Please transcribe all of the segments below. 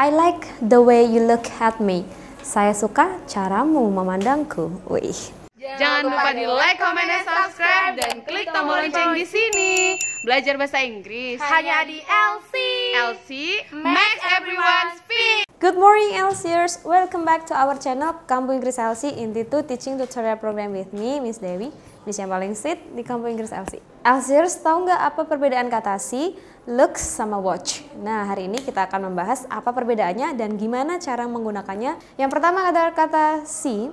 I like the way you look at me. Saya suka caramu memandangku. Wih. Jangan lupa di like, comment, dan subscribe dan klik tombol lonceng di sini. Belajar bahasa Inggris hanya di LC. LC makes everyone speak. Good morning LCers, welcome back to our channel Kampung Inggris LC Inti 2 Teaching Tutorial Program with me, Miss Dewi. Miss yang paling sweet di kampung Inggris LC. Elsiers, tahu nggak apa perbedaan kata si looks sama watch? Nah, hari ini kita akan membahas apa perbedaannya dan gimana cara menggunakannya. Yang pertama kata kata si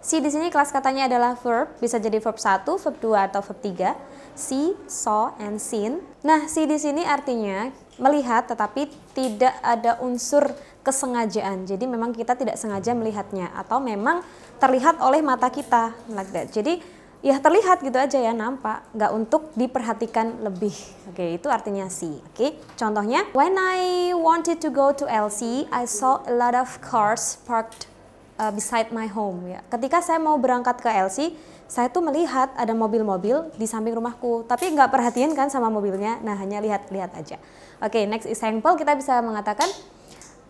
Si di sini kelas katanya adalah verb, bisa jadi verb 1, verb 2 atau verb 3. See, saw, and seen. Nah, si di sini artinya melihat tetapi tidak ada unsur kesengajaan. Jadi memang kita tidak sengaja melihatnya atau memang terlihat oleh mata kita like that. Jadi ya terlihat gitu aja ya nampak nggak untuk diperhatikan lebih oke itu artinya sih. oke contohnya when I wanted to go to LC I saw a lot of cars parked uh, beside my home ya ketika saya mau berangkat ke LC saya tuh melihat ada mobil-mobil di samping rumahku tapi nggak perhatiin kan sama mobilnya nah hanya lihat-lihat aja oke next example kita bisa mengatakan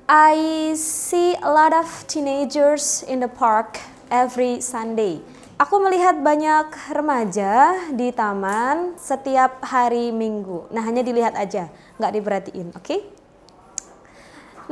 I see a lot of teenagers in the park every Sunday Aku melihat banyak remaja di taman setiap hari minggu. Nah hanya dilihat aja, nggak diperhatiin, oke? Okay?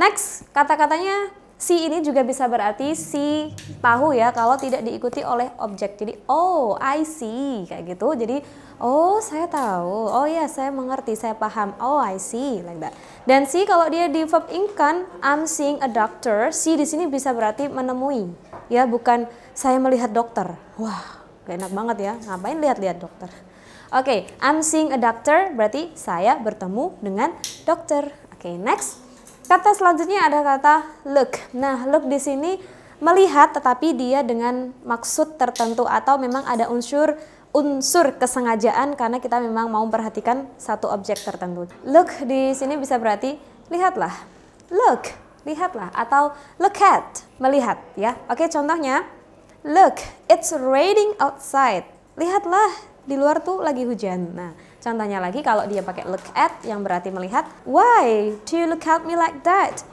Next, kata-katanya si ini juga bisa berarti si tahu ya kalau tidak diikuti oleh objek. Jadi oh I see kayak gitu. Jadi oh saya tahu, oh ya saya mengerti, saya paham, oh I see like that. Dan si kalau dia di verb ingkan, I'm seeing a doctor, si di sini bisa berarti menemui ya bukan saya melihat dokter. Wah, gak enak banget ya. Ngapain lihat-lihat dokter? Oke, okay, I'm seeing a doctor berarti saya bertemu dengan dokter. Oke, okay, next. Kata selanjutnya ada kata look. Nah, look di sini melihat tetapi dia dengan maksud tertentu atau memang ada unsur unsur kesengajaan karena kita memang mau memperhatikan satu objek tertentu. Look di sini bisa berarti lihatlah. Look lihatlah atau look at, melihat ya. Oke, contohnya look, it's raining outside. Lihatlah di luar tuh lagi hujan. Nah, contohnya lagi kalau dia pakai look at yang berarti melihat, why do you look at me like that?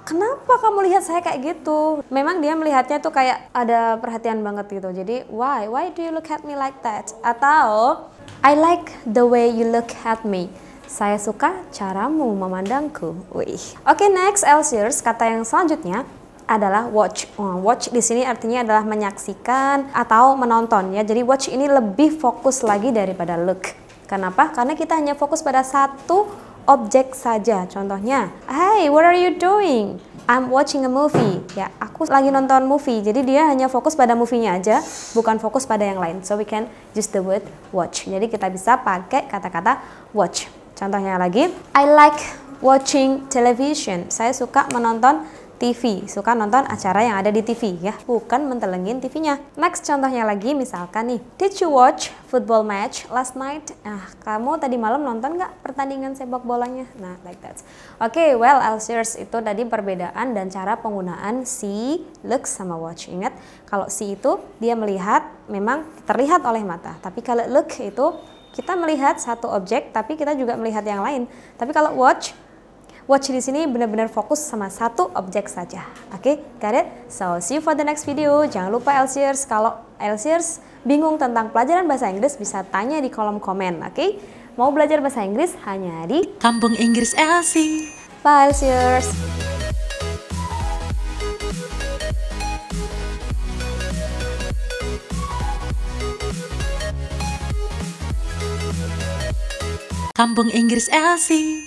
Kenapa kamu lihat saya kayak gitu? Memang dia melihatnya tuh kayak ada perhatian banget gitu. Jadi, why? Why do you look at me like that? Atau I like the way you look at me. Saya suka caramu memandangku. Wih. Oke, okay, next Elsiers, kata yang selanjutnya adalah watch. Watch di sini artinya adalah menyaksikan atau menonton ya. Jadi watch ini lebih fokus lagi daripada look. Kenapa? Karena kita hanya fokus pada satu objek saja. Contohnya, "Hey, what are you doing?" "I'm watching a movie." Ya, aku lagi nonton movie. Jadi dia hanya fokus pada movie-nya aja, bukan fokus pada yang lain. So we can use the word watch. Jadi kita bisa pakai kata-kata watch. Contohnya lagi, I like watching television. Saya suka menonton TV, suka nonton acara yang ada di TV ya, bukan mentelengin TV-nya. Next contohnya lagi misalkan nih, did you watch football match last night? Nah, kamu tadi malam nonton nggak pertandingan sepak bolanya? Nah, like that. Oke, okay, well, yours itu tadi perbedaan dan cara penggunaan see, look sama watch. Ingat, kalau see itu dia melihat memang terlihat oleh mata, tapi kalau look itu kita melihat satu objek tapi kita juga melihat yang lain. Tapi kalau watch, watch di sini benar-benar fokus sama satu objek saja. Oke, okay, got it? So, see you for the next video. Jangan lupa Elsiers. Kalau Elsiers bingung tentang pelajaran bahasa Inggris bisa tanya di kolom komen, oke? Okay? Mau belajar bahasa Inggris hanya di Kampung Inggris Elsie. Bye Elsiers. Kampung Inggris Elsie.